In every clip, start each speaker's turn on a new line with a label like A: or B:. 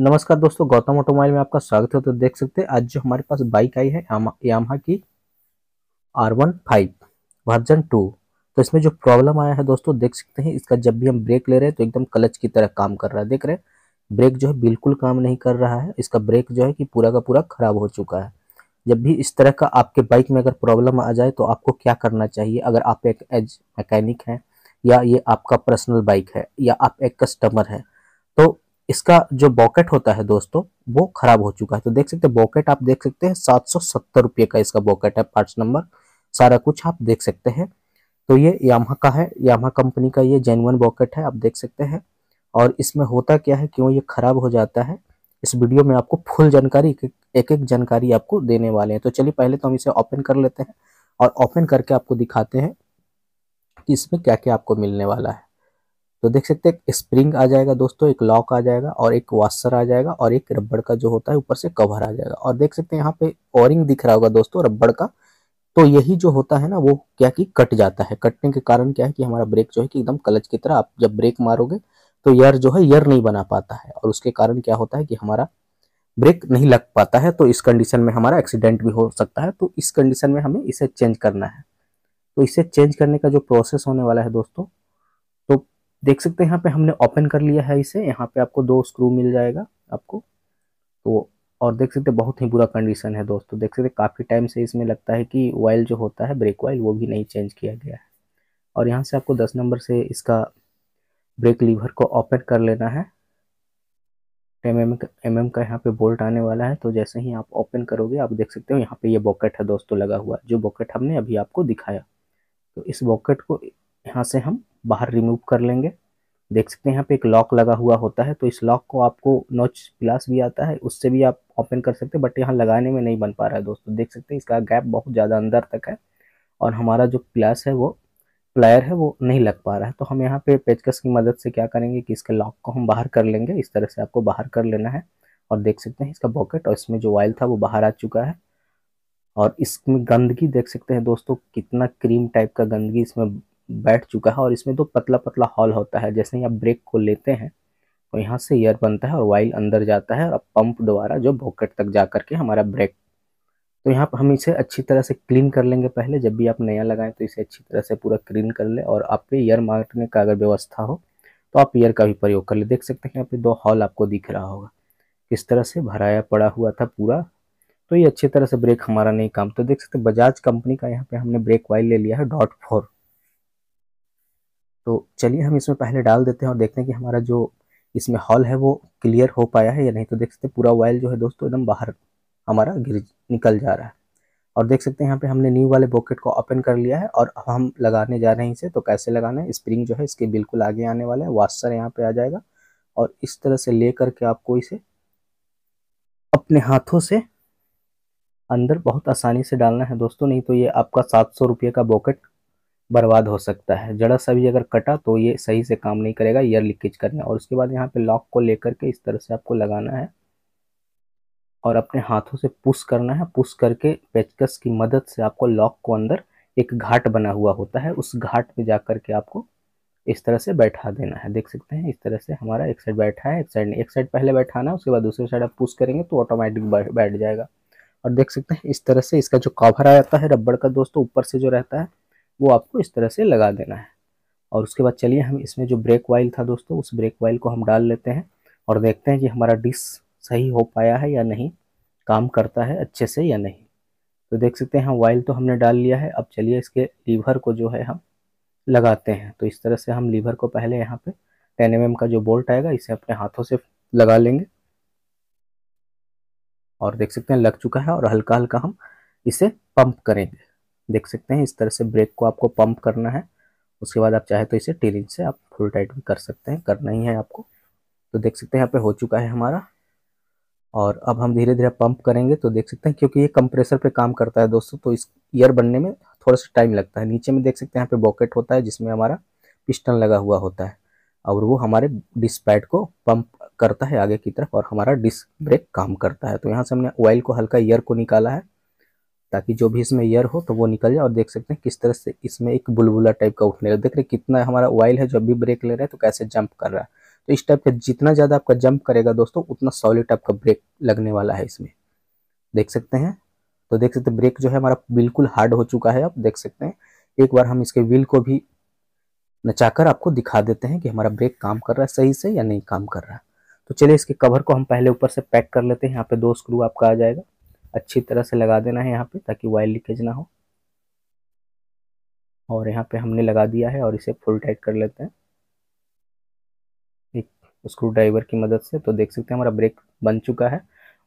A: नमस्कार दोस्तों गौतम ऑटोमोबाइल में आपका स्वागत है तो देख सकते हैं आज जो हमारे पास बाइक आई है यामा की R one five version two तो इसमें जो प्रॉब्लम आया है दोस्तों देख सकते हैं इसका जब भी हम ब्रेक ले रहे हैं तो एकदम क्लच की तरह काम कर रहा है देख रहे हैं ब्रेक जो है बिल्कुल काम नहीं कर रहा है इसका ब्रेक जो है कि पूरा का पूरा खराब हो चुका है जब भी इस तरह का आपके बाइक में अगर प्रॉब्लम आ जाए तो आपको क्या करना चाहिए अगर आप एक एज मैकेनिक हैं या ये आपका पर्सनल बाइक है या आप एक कस्टमर हैं तो इसका जो बॉकेट होता है दोस्तों वो खराब हो चुका है तो देख सकते हैं बॉकेट आप देख सकते हैं सात सौ सत्तर रुपये का इसका बॉकेट है पार्ट्स नंबर सारा कुछ आप देख सकते हैं तो ये यामा का है यामा कंपनी का ये जेनवन बॉकेट है आप देख सकते हैं और इसमें होता क्या है क्यों ये खराब हो जाता है इस वीडियो में आपको फुल जानकारी एक एक जानकारी आपको देने वाले हैं तो चलिए पहले तो हम इसे ओपन कर लेते हैं और ओपन करके आपको दिखाते हैं कि इसमें क्या क्या आपको मिलने वाला है तो देख सकते हैं एक स्प्रिंग आ जाएगा दोस्तों एक लॉक आ जाएगा और एक वॉशर आ जाएगा और एक रबड़ का जो होता है ऊपर से कवर आ जाएगा और देख सकते हैं यहाँ पे ओरिंग दिख रहा होगा दोस्तों रबड़ का तो यही जो होता है ना वो क्या कि कट जाता है कटने के कारण क्या है कि हमारा ब्रेक जो है कि एकदम कलच की तरह आप जब ब्रेक मारोगे तो यर जो है यर नहीं बना पाता है और उसके कारण क्या होता है कि हमारा ब्रेक नहीं लग पाता है तो इस कंडीशन में हमारा एक्सीडेंट भी हो सकता है तो इस कंडीशन में हमें इसे चेंज करना है तो इसे चेंज करने का जो प्रोसेस होने वाला है दोस्तों देख सकते हैं यहाँ पे हमने ओपन कर लिया है इसे यहाँ पे आपको दो स्क्रू मिल जाएगा आपको तो और देख सकते बहुत ही बुरा कंडीशन है दोस्तों देख सकते काफ़ी टाइम से इसमें लगता है कि ऑयल जो होता है ब्रेक ऑयल वो भी नहीं चेंज किया गया है और यहाँ से आपको दस नंबर से इसका ब्रेक लीवर को ओपन कर लेना है एम एम एम एम का यहाँ पे बोल्ट आने वाला है तो जैसे ही आप ओपन करोगे आप देख सकते हो यहाँ पे ये बॉकेट है दोस्तों लगा हुआ जो बॉकेट हमने अभी आपको दिखाया तो इस बॉकेट को यहाँ से हम बाहर रिमूव कर लेंगे देख सकते हैं यहाँ पे एक लॉक लगा हुआ होता है तो इस लॉक को आपको नोच प्लास भी आता है उससे भी आप ओपन कर सकते हैं बट यहाँ लगाने में नहीं बन पा रहा है दोस्तों देख सकते हैं इसका गैप बहुत ज़्यादा अंदर तक है और हमारा जो प्लास है वो प्लायर है वो नहीं लग पा रहा है तो हम यहाँ पे पेचकस की मदद से क्या करेंगे कि इसके लॉक को हम बाहर कर लेंगे इस तरह से आपको बाहर कर लेना है और देख सकते हैं इसका बॉकेट और इसमें जो ऑयल था वो बाहर आ चुका है और इसमें गंदगी देख सकते हैं दोस्तों कितना क्रीम टाइप का गंदगी इसमें बैठ चुका है और इसमें दो पतला पतला हॉल होता है जैसे ही आप ब्रेक को लेते हैं तो यहाँ से एयर बनता है और वाइल अंदर जाता है और पंप द्वारा जो बॉकेट तक जा करके हमारा ब्रेक तो यहाँ पर हम इसे अच्छी तरह से क्लीन कर लेंगे पहले जब भी आप नया लगाएं तो इसे अच्छी तरह से पूरा क्लीन कर ले और आप पे ईयर मारने का अगर व्यवस्था हो तो आप ईयर का भी प्रयोग कर ले देख सकते हैं यहाँ पे दो हॉल आपको दिख रहा होगा किस तरह से भराया पड़ा हुआ था पूरा तो ये अच्छी तरह से ब्रेक हमारा नहीं काम तो देख सकते बजाज कंपनी का यहाँ पे हमने ब्रेक वाइल ले लिया है डॉट फोर तो चलिए हम इसमें पहले डाल देते हैं और देखते हैं कि हमारा जो इसमें हॉल है वो क्लियर हो पाया है या नहीं तो देख सकते पूरा वायल जो है दोस्तों एकदम बाहर हमारा गिर निकल जा रहा है और देख सकते हैं यहाँ पे हमने न्यू वाले बॉकेट को ओपन कर लिया है और हम लगाने जा रहे हैं इसे तो कैसे लगाना है स्प्रिंग जो है इसके बिल्कुल आगे आने वाला है वाशर यहाँ पे आ जाएगा और इस तरह से ले करके आपको इसे अपने हाथों से अंदर बहुत आसानी से डालना है दोस्तों नहीं तो ये आपका सात सौ रुपये का बॉकेट बर्बाद हो सकता है जड़ा सा भी अगर कटा तो ये सही से काम नहीं करेगा ईयर लीकेज करना और उसके बाद यहाँ पे लॉक को लेकर के इस तरह से आपको लगाना है और अपने हाथों से पुश करना है पुश करके पेचकस की मदद से आपको लॉक को अंदर एक घाट बना हुआ होता है उस घाट पे जा करके के आपको इस तरह से बैठा देना है देख सकते हैं इस तरह से हमारा एक साइड बैठा है एक साइड नहीं एक साइड पहले बैठाना है उसके बाद दूसरी साइड आप पुश करेंगे तो ऑटोमेटिक बैठ जाएगा और देख सकते हैं इस तरह से इसका जो कवर आ जाता है रबड़ का दोस्तों ऊपर से जो रहता है वो आपको इस तरह से लगा देना है और उसके बाद चलिए हम इसमें जो ब्रेक वाइल था दोस्तों उस ब्रेक वाइल को हम डाल लेते हैं और देखते हैं कि हमारा डिस सही हो पाया है या नहीं काम करता है अच्छे से या नहीं तो देख सकते हैं वाइल तो हमने डाल लिया है अब चलिए इसके लीवर को जो है हम लगाते हैं तो इस तरह से हम लीवर को पहले यहाँ पे टेन एम का जो बोल्ट आएगा इसे अपने हाथों से लगा लेंगे और देख सकते हैं लग चुका है और हल्का हल्का हम इसे पंप करेंगे देख सकते हैं इस तरह से ब्रेक को आपको पंप करना है उसके बाद आप चाहे तो इसे टीलिंग से आप फुल टाइट भी कर सकते हैं करना ही है आपको तो देख सकते हैं यहाँ पे हो चुका है हमारा और अब हम धीरे धीरे पंप करेंगे तो देख सकते हैं क्योंकि ये कंप्रेसर पे काम करता है दोस्तों तो इस ईयर बनने में थोड़ा सा टाइम लगता है नीचे में देख सकते हैं यहाँ पे बॉकेट होता है जिसमें हमारा पिस्टन लगा हुआ होता है और वो हमारे डिस्क पैड को पंप करता है आगे की तरफ और हमारा डिस्क ब्रेक काम करता है तो यहाँ से हमने ऑयल को हल्का ईयर को निकाला है ताकि जो भी इसमें एयर हो तो वो निकल जाए और देख सकते हैं किस तरह से इसमें एक बुलबुला टाइप का उठने लगा देख रहे कितना हमारा ऑयल है जो भी ब्रेक ले रहा है तो कैसे जंप कर रहा है तो इस टाइप का जितना ज़्यादा आपका जंप करेगा दोस्तों उतना सॉलिड टाइप का ब्रेक लगने वाला है इसमें देख सकते हैं तो देख सकते ब्रेक जो है हमारा बिल्कुल हार्ड हो चुका है आप देख सकते हैं एक बार हम इसके व्हील को भी नचाकर आपको दिखा देते हैं कि हमारा ब्रेक काम कर रहा है सही से या नहीं काम कर रहा है तो चलिए इसके कवर को हम पहले ऊपर से पैक कर लेते हैं यहाँ पे दो स्क्रू आपका आ जाएगा अच्छी तरह से लगा देना है यहाँ पे ताकि वायर लीकेज ना हो और यहाँ पे हमने लगा दिया है और इसे फुल टाइट कर लेते हैं एक स्क्रू ड्राइवर की मदद से तो देख सकते हैं हमारा ब्रेक बन चुका है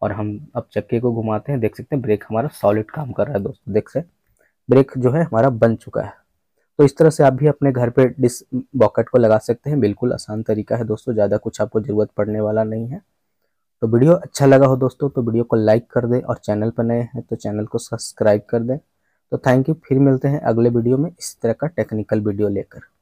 A: और हम अब चक्के को घुमाते हैं देख सकते हैं ब्रेक हमारा सॉलिड काम कर रहा है दोस्तों देख सकते ब्रेक जो है हमारा बन चुका है तो इस तरह से आप भी अपने घर पे डिस बॉकेट को लगा सकते हैं बिल्कुल आसान तरीका है दोस्तों ज़्यादा कुछ आपको ज़रूरत पड़ने वाला नहीं है तो वीडियो अच्छा लगा हो दोस्तों तो वीडियो को लाइक कर दें और चैनल पर नए हैं तो चैनल को सब्सक्राइब कर दें तो थैंक यू फिर मिलते हैं अगले वीडियो में इस तरह का टेक्निकल वीडियो लेकर